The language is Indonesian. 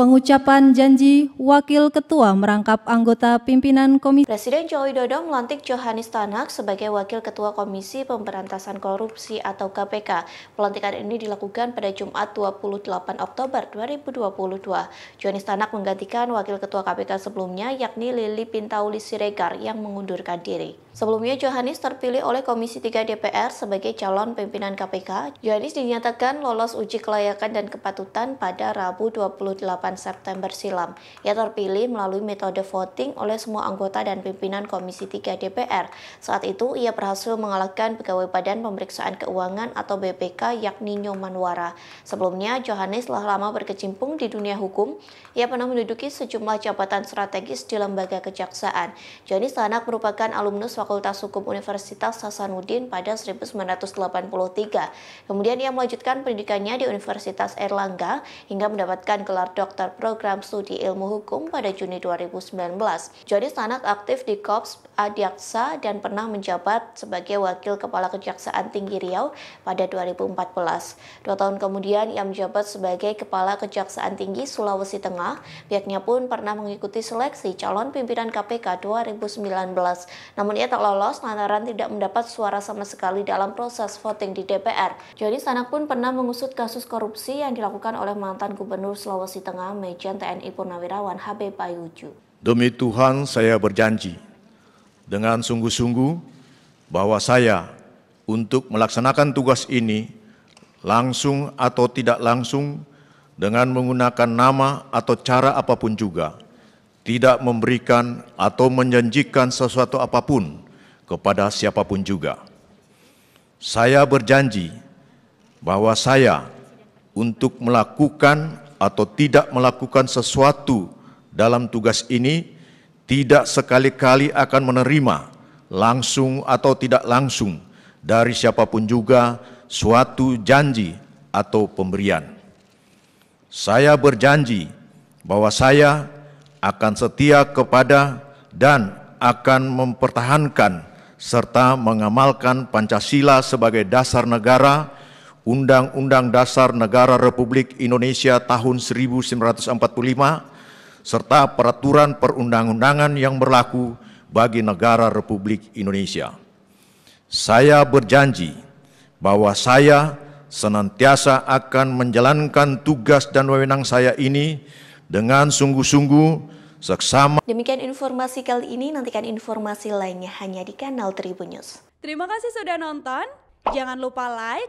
Pengucapan janji Wakil Ketua merangkap anggota pimpinan komisi. Presiden Joko Widodo melantik Johanis Tanak sebagai Wakil Ketua Komisi Pemberantasan Korupsi atau KPK. Pelantikan ini dilakukan pada Jumat 28 Oktober 2022. Johanis Tanak menggantikan Wakil Ketua KPK sebelumnya yakni Lili Pintauli Siregar yang mengundurkan diri. Sebelumnya Johanis terpilih oleh Komisi 3 DPR sebagai calon pimpinan KPK. Johanis dinyatakan lolos uji kelayakan dan kepatutan pada Rabu 28 September silam. Ia terpilih melalui metode voting oleh semua anggota dan pimpinan Komisi 3 DPR. Saat itu, ia berhasil mengalahkan pegawai Badan Pemeriksaan Keuangan atau BPK yakni Nyomanwara. Sebelumnya, Johannes telah lama berkecimpung di dunia hukum. Ia pernah menduduki sejumlah jabatan strategis di lembaga kejaksaan. Johannes Tanak merupakan alumnus Fakultas Hukum Universitas Hasanuddin pada 1983. Kemudian ia melanjutkan pendidikannya di Universitas Erlangga hingga mendapatkan gelar doktor daftar program studi ilmu hukum pada Juni 2019. Jadi Sanak aktif di Kops Adyaksa dan pernah menjabat sebagai Wakil Kepala Kejaksaan Tinggi Riau pada 2014. Dua tahun kemudian ia menjabat sebagai Kepala Kejaksaan Tinggi Sulawesi Tengah. Pihaknya pun pernah mengikuti seleksi calon pimpinan KPK 2019. Namun ia tak lolos lantaran tidak mendapat suara sama sekali dalam proses voting di DPR. Joni Sanak pun pernah mengusut kasus korupsi yang dilakukan oleh mantan Gubernur Sulawesi Tengah Tengah Mejen TNI Purnawirawan HB Payuju. Demi Tuhan saya berjanji dengan sungguh-sungguh bahwa saya untuk melaksanakan tugas ini langsung atau tidak langsung dengan menggunakan nama atau cara apapun juga, tidak memberikan atau menjanjikan sesuatu apapun kepada siapapun juga. Saya berjanji bahwa saya untuk melakukan atau tidak melakukan sesuatu dalam tugas ini tidak sekali-kali akan menerima langsung atau tidak langsung dari siapapun juga suatu janji atau pemberian. Saya berjanji bahwa saya akan setia kepada dan akan mempertahankan serta mengamalkan Pancasila sebagai dasar negara Undang-Undang Dasar Negara Republik Indonesia tahun 1945 serta peraturan perundang-undangan yang berlaku bagi negara Republik Indonesia. Saya berjanji bahwa saya senantiasa akan menjalankan tugas dan wewenang saya ini dengan sungguh-sungguh seksama. Demikian informasi kali ini, nantikan informasi lainnya hanya di kanal Tribun News. Terima kasih sudah nonton, jangan lupa like,